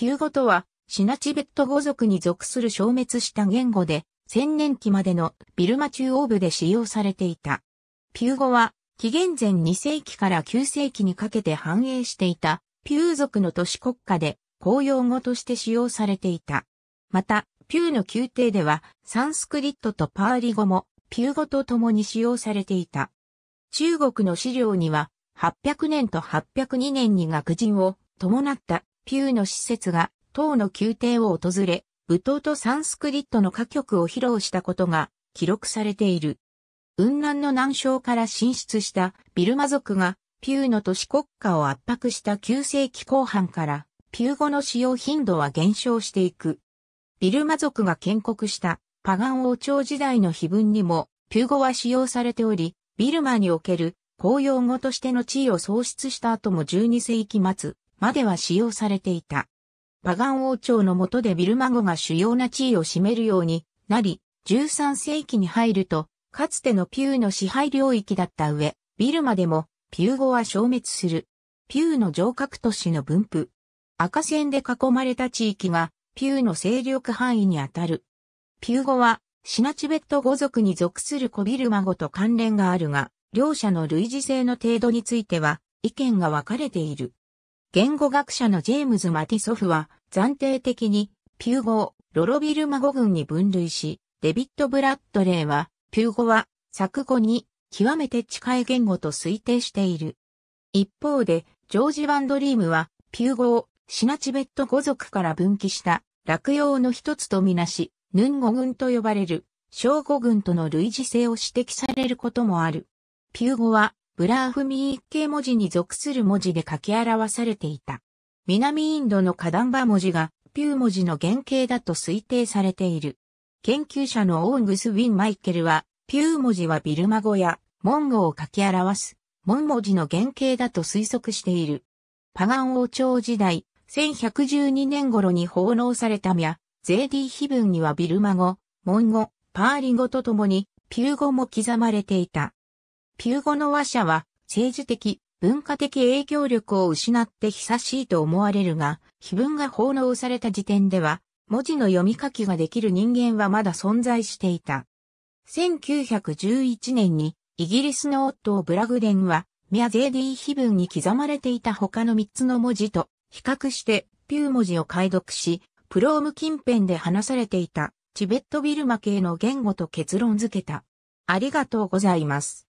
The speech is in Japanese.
ピュー語とは、シナチベット語族に属する消滅した言語で、千年期までのビルマ中央部で使用されていた。ピュー語は、紀元前2世紀から9世紀にかけて繁栄していた、ピュー族の都市国家で、公用語として使用されていた。また、ピューの宮廷では、サンスクリットとパーリ語も、ピュー語と共に使用されていた。中国の資料には、800年と802年に学人を伴ったューの施設が、唐の宮廷を訪れ、舞踏とサンスクリットの歌曲を披露したことが記録されている。雲南の南省から進出したビルマ族がピューの都市国家を圧迫した9世紀後半からピュー語の使用頻度は減少していく。ビルマ族が建国したパガン王朝時代の碑文にもピュー語は使用されており、ビルマにおける公用語としての地位を創出した後も12世紀末、までは使用されていた。パガン王朝の下でビルマ語が主要な地位を占めるようになり、13世紀に入ると、かつてのピューの支配領域だった上、ビルマでもピュー語は消滅する。ピューの城郭都市の分布。赤線で囲まれた地域がピューの勢力範囲にあたる。ピュー語はシナチベット語族に属するコビルマ語と関連があるが、両者の類似性の程度については意見が分かれている。言語学者のジェームズ・マティソフは、暫定的に、ピュー語をロロビルマ語群に分類し、デビッド・ブラッドレーは、ピュー語は、作語に、極めて近い言語と推定している。一方で、ジョージ・ワンドリームは、ピュー語を、シナチベット語族から分岐した、落葉の一つとみなし、ヌン語群と呼ばれる、小語群との類似性を指摘されることもある。ピュー語は、ブラーフミー系文字に属する文字で書き表されていた。南インドのカダンバ文字がピュー文字の原型だと推定されている。研究者のオーグス・ウィン・マイケルは、ピュー文字はビルマ語やモンゴを書き表す、モン文字の原型だと推測している。パガン王朝時代、1112年頃に奉納されたミャ、ゼーディヒブンにはビルマ語、モン語、パーリ語とともに、ピュー語も刻まれていた。ピューゴの話者は政治的、文化的影響力を失って久しいと思われるが、碑文が奉納された時点では、文字の読み書きができる人間はまだ存在していた。1911年に、イギリスのオットー・ブラグデンは、ミアゼーディー碑文に刻まれていた他の3つの文字と比較してピュー文字を解読し、プローム近辺で話されていたチベットビルマ系の言語と結論付けた。ありがとうございます。